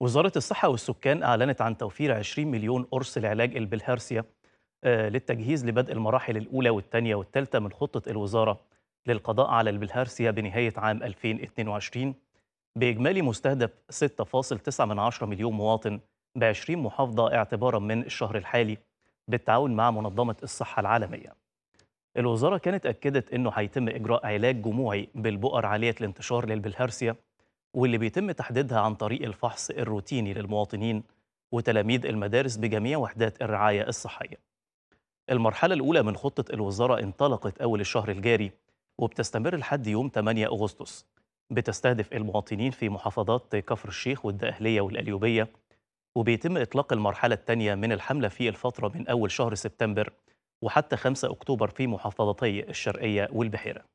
وزارة الصحة والسكان أعلنت عن توفير 20 مليون قرص لعلاج البلهارسيا آه، للتجهيز لبدء المراحل الأولى والثانية والثالثة من خطة الوزارة للقضاء على البلهارسيا بنهاية عام 2022 بإجمالي مستهدف 6.9 مليون مواطن ب 20 محافظة اعتبارا من الشهر الحالي بالتعاون مع منظمة الصحة العالمية. الوزارة كانت أكدت أنه هيتم إجراء علاج جموعي بالبؤر عالية الانتشار للبلهارسيا واللي بيتم تحديدها عن طريق الفحص الروتيني للمواطنين وتلاميذ المدارس بجميع وحدات الرعاية الصحية. المرحلة الأولى من خطة الوزارة انطلقت أول الشهر الجاري وبتستمر لحد يوم 8 أغسطس. بتستهدف المواطنين في محافظات كفر الشيخ والدقهلية والأليوبية وبيتم إطلاق المرحلة الثانية من الحملة في الفترة من أول شهر سبتمبر وحتى 5 أكتوبر في محافظتي الشرقية والبحيرة.